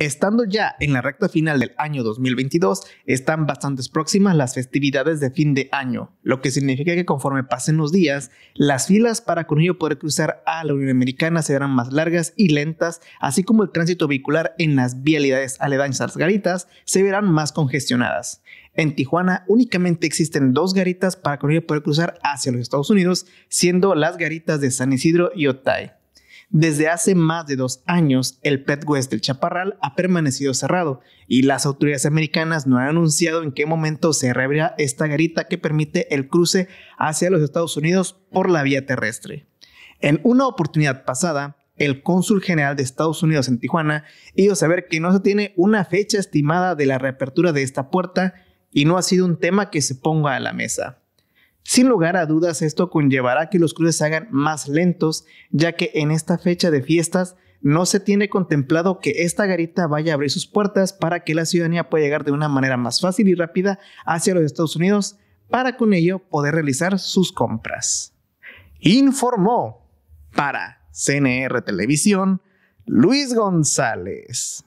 Estando ya en la recta final del año 2022, están bastante próximas las festividades de fin de año, lo que significa que conforme pasen los días, las filas para con ello poder cruzar a la Unión Americana se verán más largas y lentas, así como el tránsito vehicular en las vialidades aledañas a las garitas se verán más congestionadas. En Tijuana únicamente existen dos garitas para con ello poder cruzar hacia los Estados Unidos, siendo las garitas de San Isidro y Otay. Desde hace más de dos años, el Pet West del Chaparral ha permanecido cerrado y las autoridades americanas no han anunciado en qué momento se reabrirá esta garita que permite el cruce hacia los Estados Unidos por la vía terrestre. En una oportunidad pasada, el cónsul general de Estados Unidos en Tijuana hizo saber que no se tiene una fecha estimada de la reapertura de esta puerta y no ha sido un tema que se ponga a la mesa. Sin lugar a dudas, esto conllevará que los cruces se hagan más lentos, ya que en esta fecha de fiestas no se tiene contemplado que esta garita vaya a abrir sus puertas para que la ciudadanía pueda llegar de una manera más fácil y rápida hacia los Estados Unidos para con ello poder realizar sus compras. Informó para CNR Televisión Luis González.